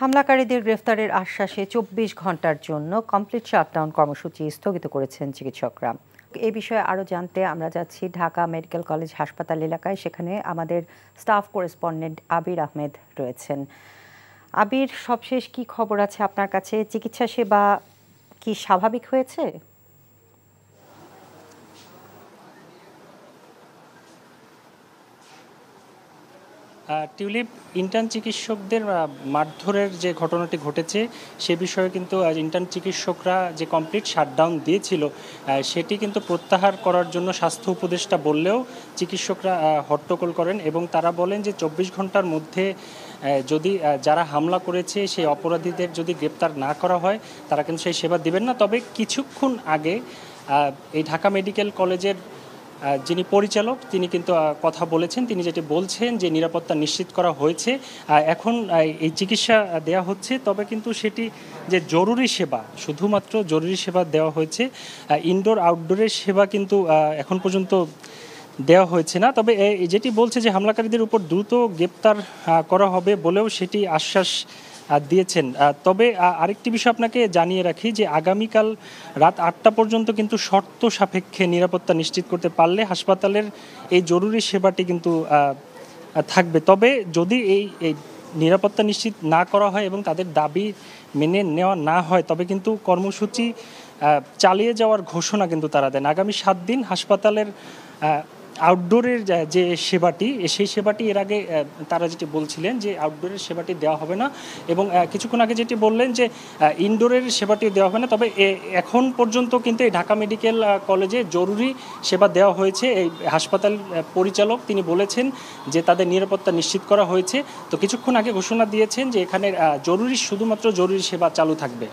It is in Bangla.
হামলাকারীদের গ্রেফতারের আশ্বাসে চব্বিশ ঘন্টার জন্য কমপ্লিট শাটডাউন কর্মসূচি স্থগিত করেছেন চিকিৎসকরা এ বিষয়ে আরও জানতে আমরা যাচ্ছি ঢাকা মেডিকেল কলেজ হাসপাতাল এলাকায় সেখানে আমাদের স্টাফ করেসপন্ডেন্ট আবির আহমেদ রয়েছেন আবির সবশেষ কি খবর আছে আপনার কাছে চিকিৎসা সেবা কি স্বাভাবিক হয়েছে টিউলিপ ইন্টার্ন চিকিৎসকদের মারধরের যে ঘটনাটি ঘটেছে সে বিষয়ে কিন্তু ইন্টার্ন চিকিৎসকরা যে কমপ্লিট শাটডাউন দিয়েছিল সেটি কিন্তু প্রত্যাহার করার জন্য স্বাস্থ্য উপদেষ্টা বললেও চিকিৎসকরা হট্টগোল করেন এবং তারা বলেন যে চব্বিশ ঘন্টার মধ্যে যদি যারা হামলা করেছে সেই অপরাধীদের যদি গ্রেপ্তার না করা হয় তারা কিন্তু সেই সেবা দিবেন না তবে কিছুক্ষণ আগে এই ঢাকা মেডিকেল কলেজের যিনি পরিচালক তিনি কিন্তু কথা বলেছেন তিনি যেটি বলছেন যে নিরাপত্তা নিশ্চিত করা হয়েছে এখন এই চিকিৎসা দেয়া হচ্ছে তবে কিন্তু সেটি যে জরুরি সেবা শুধুমাত্র জরুরি সেবা দেওয়া হয়েছে ইনডোর আউটডোরের সেবা কিন্তু এখন পর্যন্ত দেওয়া হয়েছে না তবে যেটি বলছে যে হামলাকারীদের উপর দ্রুত গ্রেপ্তার করা হবে বলেও সেটি আশ্বাস দিয়েছেন তবে আরেকটি বিষয় আপনাকে জানিয়ে রাখি যে আগামীকাল রাত আটটা পর্যন্ত কিন্তু শর্ত সাপেক্ষে নিরাপত্তা নিশ্চিত করতে পারলে হাসপাতালের এই জরুরি সেবাটি কিন্তু থাকবে তবে যদি এই এই নিরাপত্তা নিশ্চিত না করা হয় এবং তাদের দাবি মেনে নেওয়া না হয় তবে কিন্তু কর্মসূচি চালিয়ে যাওয়ার ঘোষণা কিন্তু তারা দেন আগামী সাত দিন হাসপাতালের আউটডোরের যে সেবাটি সেই সেবাটি এর আগে তারা যেটি বলছিলেন যে আউটডোরের সেবাটি দেওয়া হবে না এবং কিছুক্ষণ আগে যেটি বললেন যে ইনডোরের সেবাটি দেওয়া হবে না তবে এখন পর্যন্ত কিন্তু এই ঢাকা মেডিকেল কলেজে জরুরি সেবা দেওয়া হয়েছে এই হাসপাতাল পরিচালক তিনি বলেছেন যে তাদের নিরাপত্তা নিশ্চিত করা হয়েছে তো কিছুক্ষণ আগে ঘোষণা দিয়েছেন যে এখানে জরুরি শুধুমাত্র জরুরি সেবা চালু থাকবে